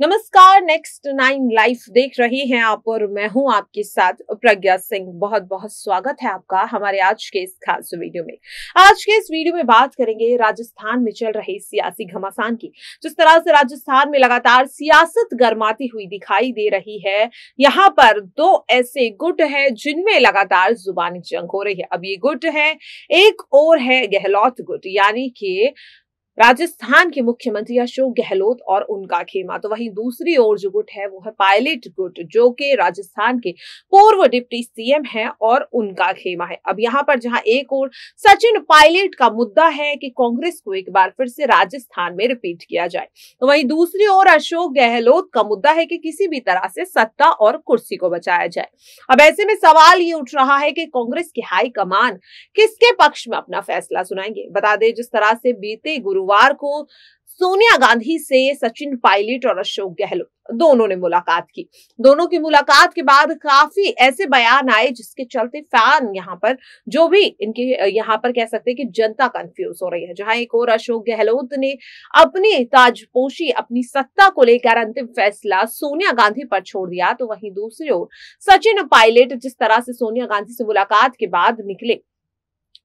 नमस्कार next nine life देख रहे हैं आप और मैं हूं आपके साथ प्रज्ञा सिंह बहुत बहुत स्वागत है आपका हमारे आज के इस खास वीडियो में आज के इस वीडियो में बात करेंगे राजस्थान में चल रहे सियासी घमासान की जिस तरह से राजस्थान में लगातार सियासत गर्माती हुई दिखाई दे रही है यहाँ पर दो ऐसे गुट है जिनमें लगातार जुबानी जंग हो रही है अब ये गुट है एक और है गहलोत गुट यानी कि राजस्थान के मुख्यमंत्री अशोक गहलोत और उनका खेमा तो वहीं दूसरी ओर जो गुट है वो है पायलट गुट जो कि राजस्थान के पूर्व डिप्टी सीएम है और उनका खेमा है अब यहाँ पर जहां एक और सचिन पायलट का मुद्दा है कि कांग्रेस को एक बार फिर से राजस्थान में रिपीट किया जाए तो वहीं दूसरी ओर अशोक गहलोत का मुद्दा है कि किसी भी तरह से सत्ता और कुर्सी को बचाया जाए अब ऐसे में सवाल ये उठ रहा है कि कांग्रेस की हाईकमान किसके पक्ष में अपना फैसला सुनाएंगे बता दें जिस तरह से बीते गुरु गुरुवार को सोनिया गांधी से सचिन पायलट और अशोक गहलोत दोनों ने मुलाकात की दोनों की मुलाकात के बाद काफी ऐसे बयान आए जिसके चलते फैन यहाँ पर जो भी इनके यहाँ पर कह सकते हैं कि जनता कंफ्यूज हो रही है जहां एक और अशोक गहलोत ने अपनी ताजपोशी अपनी सत्ता को लेकर अंतिम फैसला सोनिया गांधी पर छोड़ दिया तो वहीं दूसरी ओर सचिन पायलट जिस तरह से सोनिया गांधी से मुलाकात के बाद निकले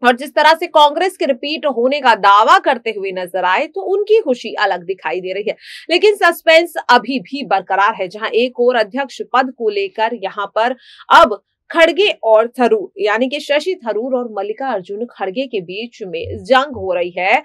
और जिस तरह से कांग्रेस के रिपीट होने का दावा करते हुए नजर आए तो उनकी खुशी अलग दिखाई दे रही है लेकिन सस्पेंस अभी भी बरकरार है जहां एक और अध्यक्ष पद को लेकर यहां पर अब खड़गे और थरूर यानी कि शशि थरूर और मल्लिका अर्जुन खड़गे के बीच में जंग हो रही है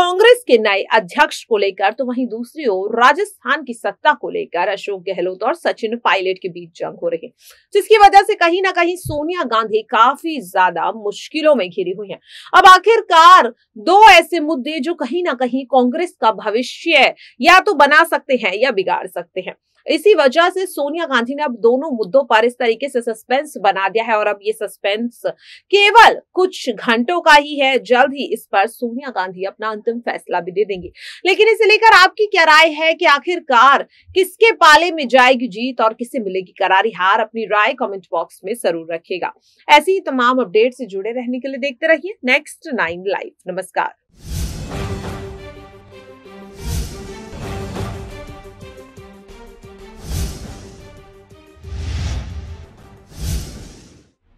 कांग्रेस के नए अध्यक्ष को लेकर तो वहीं दूसरी ओर राजस्थान की सत्ता को लेकर अशोक गहलोत और सचिन पायलट के बीच जंग हो रही है जिसकी वजह से कहीं ना कहीं सोनिया गांधी काफी ज्यादा मुश्किलों में घिरी हुई है अब आखिरकार दो ऐसे मुद्दे जो कहीं ना कहीं कांग्रेस का भविष्य या तो बना सकते हैं या बिगाड़ सकते हैं इसी वजह से सोनिया गांधी ने अब दोनों मुद्दों पर इस तरीके से सस्पेंस बना दिया है और अब ये सस्पेंस केवल कुछ घंटों का ही है जल्द ही इस पर सोनिया गांधी अपना अंतिम फैसला भी दे देंगे लेकिन इसे लेकर आपकी क्या राय है कि आखिरकार किसके पाले में जाएगी जीत और किसे मिलेगी करारी हार अपनी राय कमेंट बॉक्स में जरूर रखेगा ऐसी ही तमाम अपडेट से जुड़े रहने के लिए देखते रहिए नेक्स्ट नाइन लाइव नमस्कार